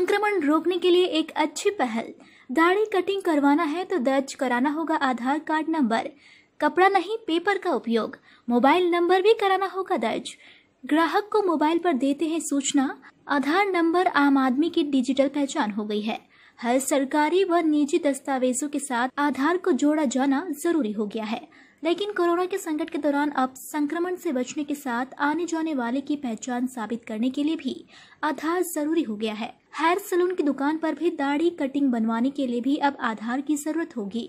संक्रमण रोकने के लिए एक अच्छी पहल दाढ़ी कटिंग करवाना है तो दर्ज कराना होगा आधार कार्ड नंबर कपड़ा नहीं पेपर का उपयोग मोबाइल नंबर भी कराना होगा दर्ज ग्राहक को मोबाइल पर देते हैं सूचना आधार नंबर आम आदमी की डिजिटल पहचान हो गई है हर सरकारी व निजी दस्तावेजों के साथ आधार को जोड़ा जाना जरूरी हो गया है लेकिन कोरोना के संकट के दौरान अब संक्रमण से बचने के साथ आने जाने वाले की पहचान साबित करने के लिए भी आधार जरूरी हो गया है हेयर सलून की दुकान पर भी दाढ़ी कटिंग बनवाने के लिए भी अब आधार की जरूरत होगी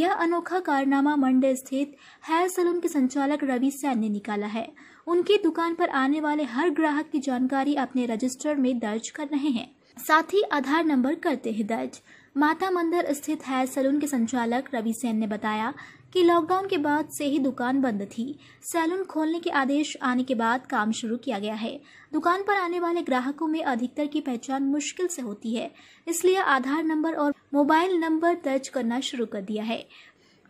यह अनोखा कारनामा मंडे स्थित हेयर सलून के संचालक रवि सैन ने निकाला है उनकी दुकान पर आने वाले हर ग्राहक की जानकारी अपने रजिस्टर में दर्ज कर रहे हैं साथ ही आधार नंबर करते ही दर्ज माता मंदिर स्थित हेयर सैलून के संचालक रवि सेन ने बताया कि लॉकडाउन के बाद से ही दुकान बंद थी सैलून खोलने के आदेश आने के बाद काम शुरू किया गया है दुकान पर आने वाले ग्राहकों में अधिकतर की पहचान मुश्किल से होती है इसलिए आधार नंबर और मोबाइल नंबर दर्ज करना शुरू कर दिया है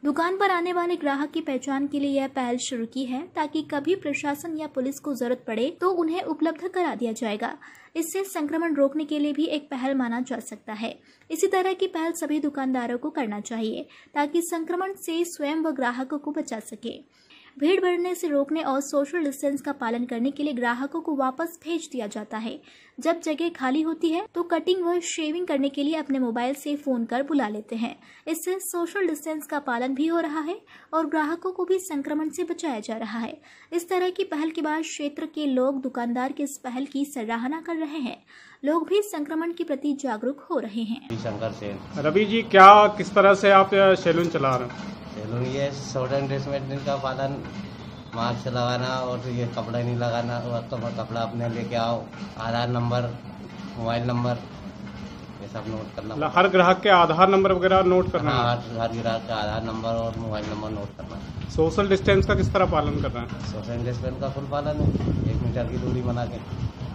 दुकान पर आने वाले ग्राहक की पहचान के लिए यह पहल शुरू की है ताकि कभी प्रशासन या पुलिस को जरूरत पड़े तो उन्हें उपलब्ध करा दिया जाएगा इससे संक्रमण रोकने के लिए भी एक पहल माना जा सकता है इसी तरह की पहल सभी दुकानदारों को करना चाहिए ताकि संक्रमण से स्वयं व ग्राहकों को बचा सके भीड़ बढ़ने से रोकने और सोशल डिस्टेंस का पालन करने के लिए ग्राहकों को वापस भेज दिया जाता है जब जगह खाली होती है तो कटिंग व शेविंग करने के लिए अपने मोबाइल से फोन कर बुला लेते हैं इससे सोशल डिस्टेंस का पालन भी हो रहा है और ग्राहकों को भी संक्रमण से बचाया जा रहा है इस तरह की पहल के बाद क्षेत्र के लोग दुकानदार की इस पहल की सराहना कर रहे हैं लोग भी संक्रमण के प्रति जागरूक हो रहे हैं रवि जी क्या किस तरह से आप सैलून चला रहे हैं चलो ये सोडन ड्रेस का पालन मास्क लगाना और ये कपड़ा नहीं लगाना तो कपड़ा अपने लेके आओ आधार नंबर मोबाइल नंबर ये सब नोट करना मतलब हर ग्राहक के आधार नंबर वगैरह नोट करना हर हाँ, हर ग्राहक का आधार नंबर और मोबाइल नंबर नोट करना सोशल डिस्टेंस का किस तरह पालन करना है सोशल डिस्टेंस का फुल पालन है एक मीटर की दूरी बना के